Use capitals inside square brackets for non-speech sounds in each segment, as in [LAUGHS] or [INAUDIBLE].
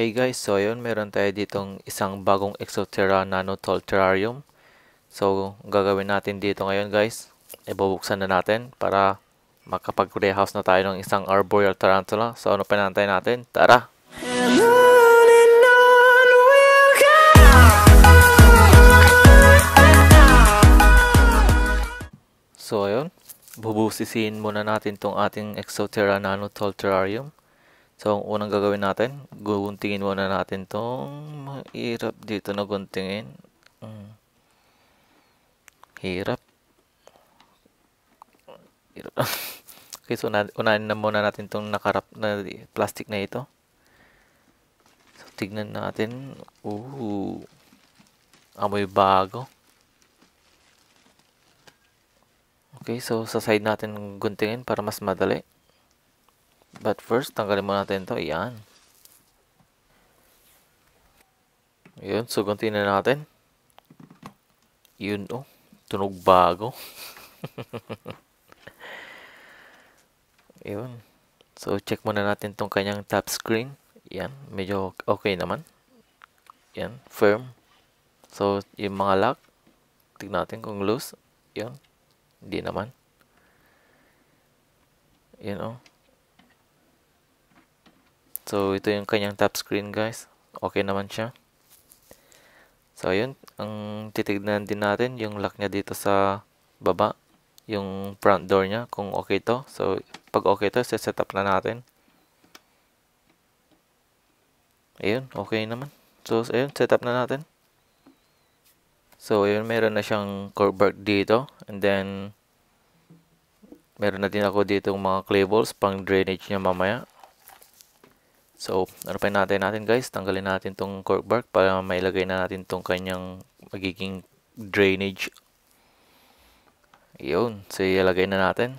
Hey guys, so ayun, meron tayo ditong isang bagong Exoterra Nano Tall Terrarium. So, gagawin natin dito ngayon guys, ibubuksan na natin para makapag-rehouse na tayo ng isang Arboreal Tarantula. So, ano pinantay natin? Tara! So, ayun, bubusisin muna natin tong ating Exoterra Nano Tall Terrarium. So, ang unang gagawin natin, guguntingin muna natin tong mahirap dito na guntingin. Hmm. Hirap. Hirap. [LAUGHS] okay, so una, unahin na muna natin tong nakarap na plastic na ito. So, tignan natin. Ooh. Amoy bago. Okay, so sa side natin guntingin para mas madali. But first, tanggalin muna natin to. Ayan. Ayan, suguntin na natin. Yun, oh. Tunog bago. Ayan. [LAUGHS] So, check muna natin tong kanyang top screen. Ayan, medyo okay naman. Ayan, firm. So, yung mga lock, tignan natin kung loose. Ayan, hindi naman. Ayan, oh. So, ito yung kanyang top screen guys. Okay naman siya. So, ayun. Ang titignan din natin yung lock niya dito sa baba. Yung front door niya kung okay to. So, pag okay to, set up na natin. Ayun, okay naman. So, ayun, set up na natin. So, ayun, meron na siyang curve dito. And then, meron na din ako dito mga cables pang drainage niya mamaya. So, ano pa natin natin guys? Tanggalin natin tong cork bark para mailagay na natin tong kanyang magiging drainage. Yun. So, ilagay na natin.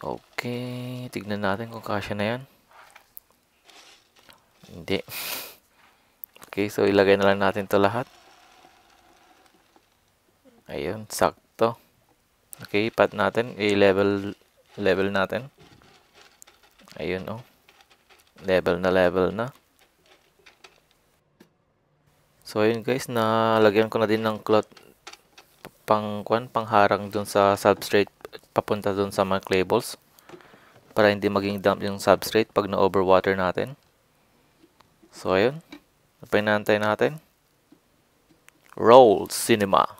Okay. Tignan natin kung kasya na yan. Hindi. [LAUGHS] Okay. So, ilagay na lang natin to lahat. Ayun. Sakto. Okay. Pat natin. I-level level natin. Ayun, oh. Level na level na. So ayun guys, nalagyan ko na din ng cloth pang kwan, pangharang dun sa substrate papunta dun sa mga clay balls para hindi maging dump yung substrate pag na-overwater natin. So ayun, pinantay natin. Roll Cinema.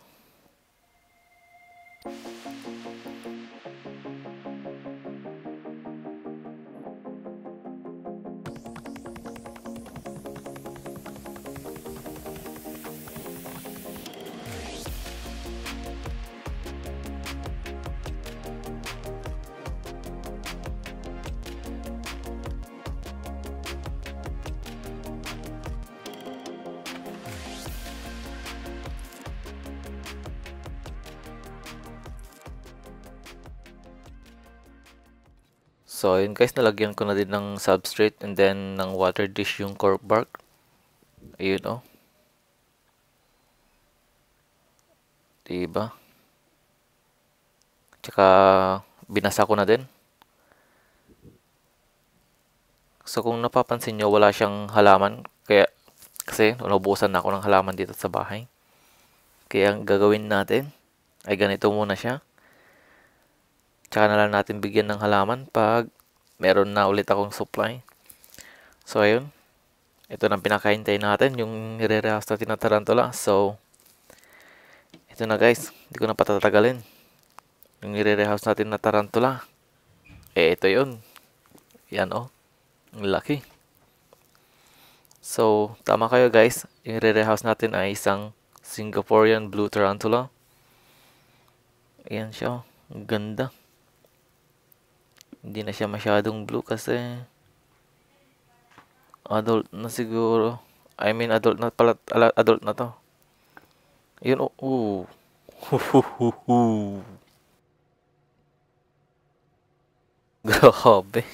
So, yun guys, nalagyan ko na din ng substrate and then ng water dish yung cork bark. Ayun oh. Diba? Tsaka, binasa ko na din. So, kung napapansin nyo, wala siyang halaman. Kaya, kasi, naubusan na ako ng halaman dito sa bahay. Kaya, ang gagawin natin, ay ganito muna siya. Tsaka na lang natin bigyan ng halaman pag meron na ulit akong supply. So, ayun. Ito na pinakahintay natin, yung nire-rehas natin na tarantula. So, ito na guys. Hindi ko na patatagalin. Yung nire-rehas natin na tarantula. Eh, ito yun. Yan oh. Ang laki. So, tama kayo guys. Yung nire-rehas natin ay isang Singaporean blue tarantula. Ayan siya. Oh. Ang ganda. Hindi na siya masyadong blue kasi adult na siguro. I mean adult na pala adult na to. Yun oh. oh. [LAUGHS] Grabe.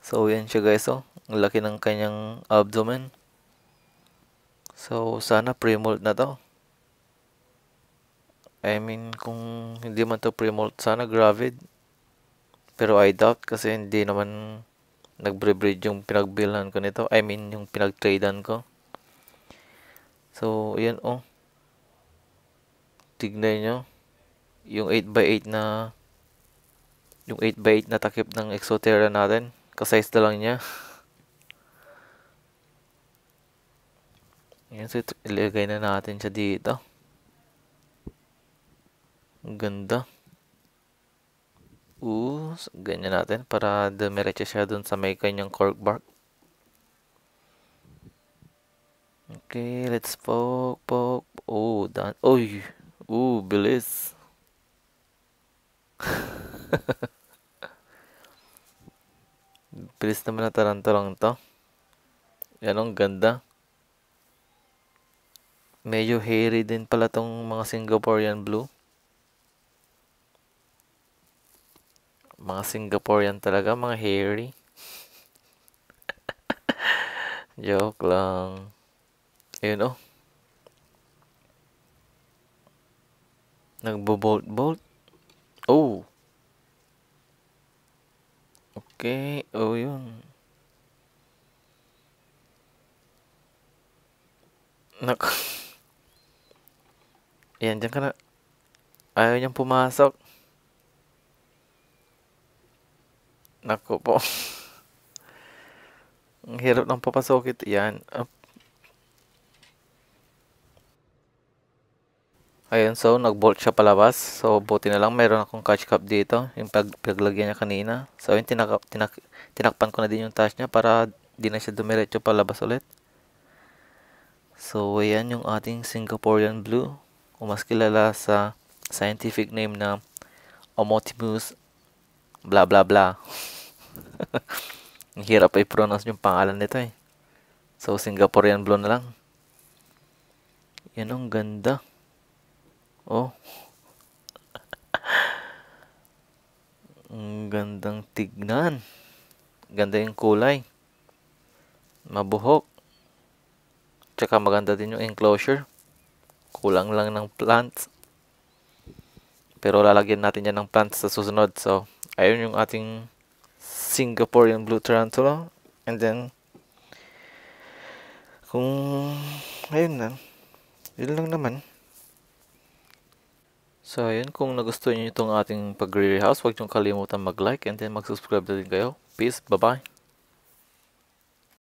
So yan siya guys oh. Ang laki ng kanyang abdomen. So sana pre-molt na to. I mean, kung hindi man to pre-molt, sana gravid. Pero I doubt kasi hindi naman nagbre-breed yung pinagbilhan ko nito. I mean, yung pinagtradean ko. So, ayan oh. Tignan nyo. Yung 8x8 na yung 8x8 na takip ng Exoterra natin. Kasize na lang niya. [LAUGHS] Yan, so ilagay na natin siya dito. Ang ganda. U, ganyan natin para dumiretso siya dun sa may kanyang cork bark. Okay, let's poke, poke. Oh, done. Oy! Oh, bilis! [LAUGHS] bilis naman na tarantulang to. Yan, ang ganda. Medyo hairy din pala tong mga Singaporean blue. Mga Singaporean talaga, mga hairy. [LAUGHS] Joke lang. Ayun oh. Nagbo-bolt-bolt. Oh. Okay. Oh, yun. Nak. [LAUGHS] Yan, dyan ka na. Ayaw niyang pumasok. Nako po. [LAUGHS] Ang hirap ng papasokit yan. Up. Ayun, so nag-bolt siya palabas. So, buti na lang meron akong catch cup dito. Yung pag paglagyan niya kanina. So, yun, tinak tinak tinakpan ko na din yung touch niya para di na siya dumiretso palabas ulit. So, ayan yung ating Singaporean Blue. O mas kilala sa scientific name na Omotimus blah blah blah. [LAUGHS] Ang hirap pa i-pronounce yung pangalan nito eh. So, Singaporean blue na lang. Yan, ang ganda. Oh. [LAUGHS] ang gandang tignan. Ganda yung kulay. Mabuhok. Tsaka maganda din yung enclosure. Kulang lang ng plants. Pero lalagyan natin yan ng plants sa susunod. So, ayun yung ating Singaporean Blue Tarantula. And then, kung, ayun na, yun lang naman. So, ayun, kung nagustuhan nyo itong ating pag-rehouse, huwag nyo kalimutan mag-like and then mag-subscribe na din kayo. Peace, bye-bye!